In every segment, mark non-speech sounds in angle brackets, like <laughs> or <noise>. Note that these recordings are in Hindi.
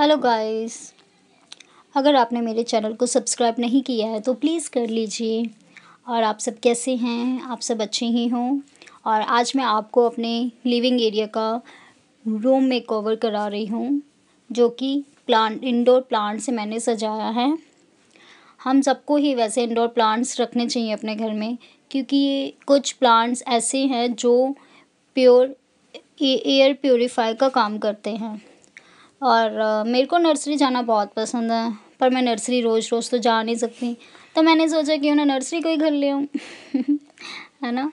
हेलो गाइस अगर आपने मेरे चैनल को सब्सक्राइब नहीं किया है तो प्लीज़ कर लीजिए और आप सब कैसे हैं आप सब अच्छे ही हों और आज मैं आपको अपने लिविंग एरिया का रूम में कवर करा रही हूँ जो कि प्लांट इंडोर प्लांट से मैंने सजाया है हम सबको ही वैसे इंडोर प्लांट्स रखने चाहिए अपने घर में क्योंकि ये कुछ प्लांट्स ऐसे हैं जो प्योर एयर प्योरीफाई का काम करते हैं और मेरे को नर्सरी जाना बहुत पसंद है पर मैं नर्सरी रोज़ रोज़ तो जा नहीं सकती तो मैंने सोचा क्यों ना नर्सरी को ही घर ले आऊँ <laughs> है ना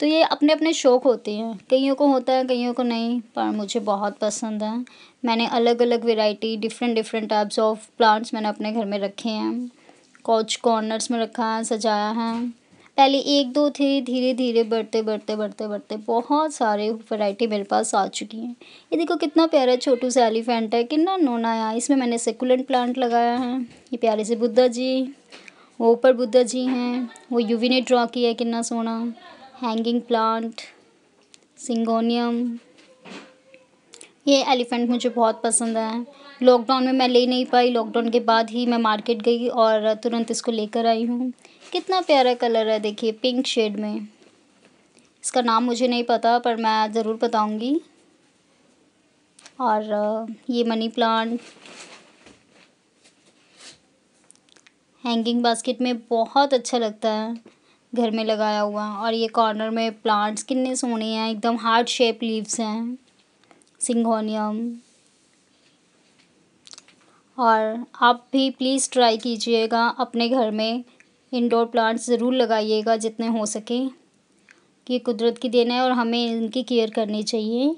तो ये अपने अपने शौक़ होते हैं कईयों को होता है कईयों को नहीं पर मुझे बहुत पसंद है मैंने अलग अलग variety different different types of plants मैंने अपने घर में रखे हैं कोच कॉर्नर्स में रखा है सजाया है पहले एक दो थे धीरे धीरे बढ़ते बढ़ते बढ़ते बढ़ते बहुत सारे वैरायटी मेरे पास आ चुकी हैं ये देखो कितना प्यारा छोटू सा एलिफेंट है कितना नोना आया इसमें मैंने सेकुलेंट प्लांट लगाया है ये प्यारे से बुद्धा जी वो ऊपर बुद्धा जी हैं वो यूवी ने ड्रॉ किया है कितना सोना हैंगिंग प्लांट सिंगोनियम ये एलिफ़ेंट मुझे बहुत पसंद है लॉकडाउन में मैं ले नहीं पाई लॉकडाउन के बाद ही मैं मार्केट गई और तुरंत इसको लेकर आई हूँ कितना प्यारा कलर है देखिए पिंक शेड में इसका नाम मुझे नहीं पता पर मैं ज़रूर बताऊँगी और ये मनी प्लांट हैंगिंग बास्केट में बहुत अच्छा लगता है घर में लगाया हुआ और ये कॉर्नर में प्लांट्स कितने सोने हैं एकदम हार्ट शेप लीव्स हैं सिंगोनियम और आप भी प्लीज़ ट्राई कीजिएगा अपने घर में इंडोर प्लांट्स ज़रूर लगाइएगा जितने हो सके कि कुदरत की देन है और हमें इनकी केयर करनी चाहिए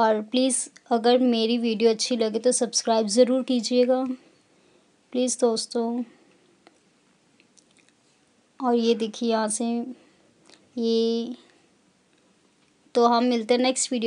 और प्लीज़ अगर मेरी वीडियो अच्छी लगे तो सब्सक्राइब ज़रूर कीजिएगा प्लीज़ दोस्तों और ये देखिए यहाँ से ये तो हम मिलते हैं नेक्स्ट वीडियो